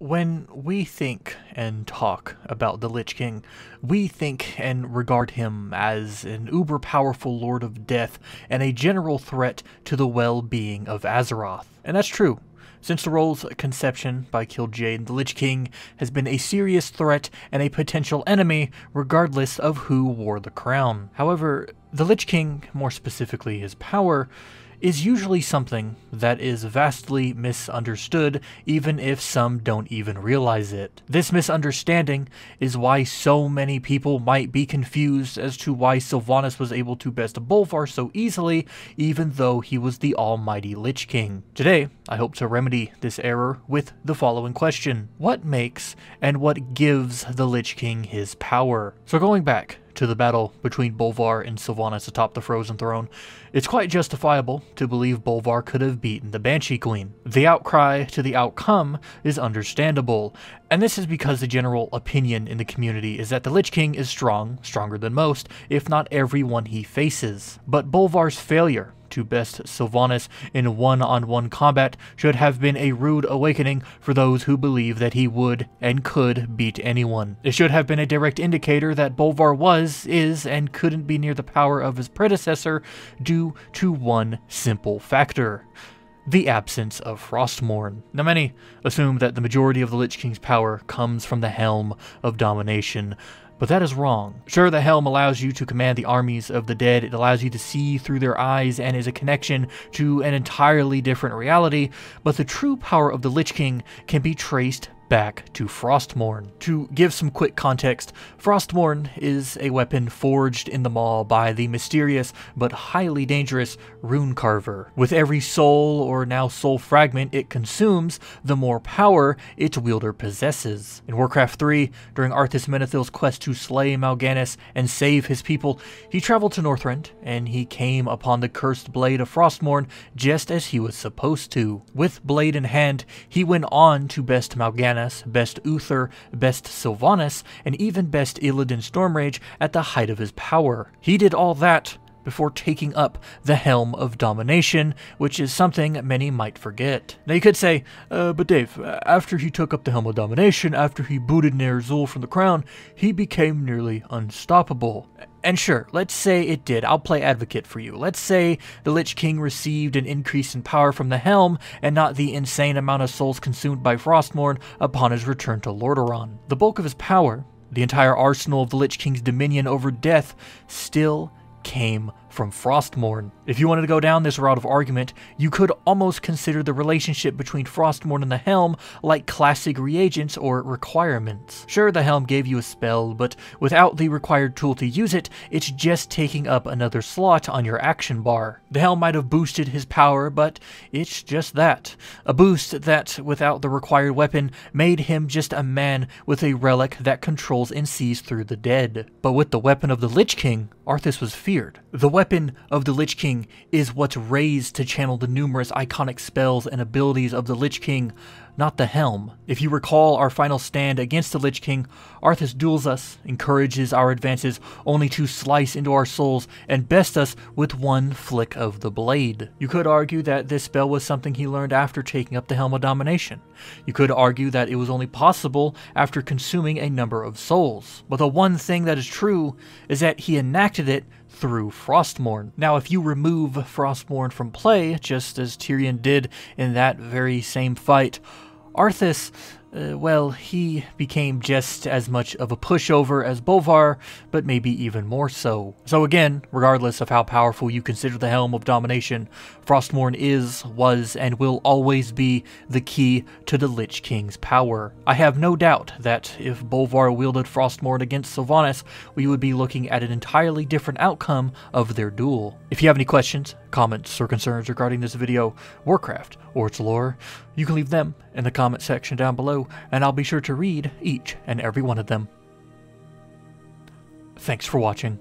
When we think and talk about the Lich King, we think and regard him as an uber powerful lord of death and a general threat to the well being of Azeroth. And that's true. Since the role's conception by Kil'jaeden, the Lich King has been a serious threat and a potential enemy, regardless of who wore the crown. However, the Lich King, more specifically his power, is usually something that is vastly misunderstood, even if some don't even realize it. This misunderstanding is why so many people might be confused as to why Sylvanas was able to best Bolvar so easily, even though he was the almighty Lich King. Today, I hope to remedy this error with the following question. What makes and what gives the Lich King his power? So going back to the battle between Bolvar and Sylvanas atop the Frozen Throne, it's quite justifiable to believe Bolvar could have beaten the Banshee Queen. The outcry to the outcome is understandable, and this is because the general opinion in the community is that the Lich King is strong, stronger than most, if not everyone he faces. But Bolvar's failure to best Sylvanas in one-on-one -on -one combat should have been a rude awakening for those who believe that he would and could beat anyone. It should have been a direct indicator that Bolvar was, is, and couldn't be near the power of his predecessor due to one simple factor the absence of Frostmourne. Now many assume that the majority of the Lich King's power comes from the Helm of Domination, but that is wrong. Sure, the helm allows you to command the armies of the dead, it allows you to see through their eyes and is a connection to an entirely different reality, but the true power of the Lich King can be traced back to Frostmourne. To give some quick context, Frostmourne is a weapon forged in the Maw by the mysterious but highly dangerous Rune Carver. With every soul or now soul fragment it consumes, the more power its wielder possesses. In Warcraft 3, during Arthas Menethil's quest to slay Mal'Ganis and save his people, he traveled to Northrend and he came upon the cursed blade of Frostmourne just as he was supposed to. With blade in hand, he went on to best Mal'Ganis Sylvanas, Best Uther, Best Sylvanas, and even Best Illidan Stormrage at the height of his power. He did all that before taking up the helm of domination, which is something many might forget. Now you could say, uh, but Dave, after he took up the helm of domination, after he booted Ner from the crown, he became nearly unstoppable. And sure, let's say it did. I'll play advocate for you. Let's say the Lich King received an increase in power from the Helm and not the insane amount of souls consumed by Frostmourne upon his return to Lordaeron. The bulk of his power, the entire arsenal of the Lich King's dominion over death, still came from Frostmourne. If you wanted to go down this route of argument, you could almost consider the relationship between Frostmourne and the Helm like classic reagents or requirements. Sure, the Helm gave you a spell, but without the required tool to use it, it's just taking up another slot on your action bar. The Helm might have boosted his power, but it's just that. A boost that, without the required weapon, made him just a man with a relic that controls and sees through the dead. But with the weapon of the Lich King, Arthas was feared. The weapon of the Lich King is what's raised to channel the numerous iconic spells and abilities of the Lich King not the helm. If you recall our final stand against the Lich King, Arthas duels us, encourages our advances only to slice into our souls and best us with one flick of the blade. You could argue that this spell was something he learned after taking up the Helm of Domination. You could argue that it was only possible after consuming a number of souls. But the one thing that is true is that he enacted it through Frostmourne. Now, if you remove Frostmourne from play, just as Tyrion did in that very same fight, Arthas uh, well, he became just as much of a pushover as Bovar, but maybe even more so. So again, regardless of how powerful you consider the Helm of Domination, Frostmourne is, was, and will always be the key to the Lich King's power. I have no doubt that if Bovar wielded Frostmourne against Sylvanas, we would be looking at an entirely different outcome of their duel. If you have any questions, comments, or concerns regarding this video, Warcraft, or its lore, you can leave them in the comment section down below and I'll be sure to read each and every one of them. Thanks for watching.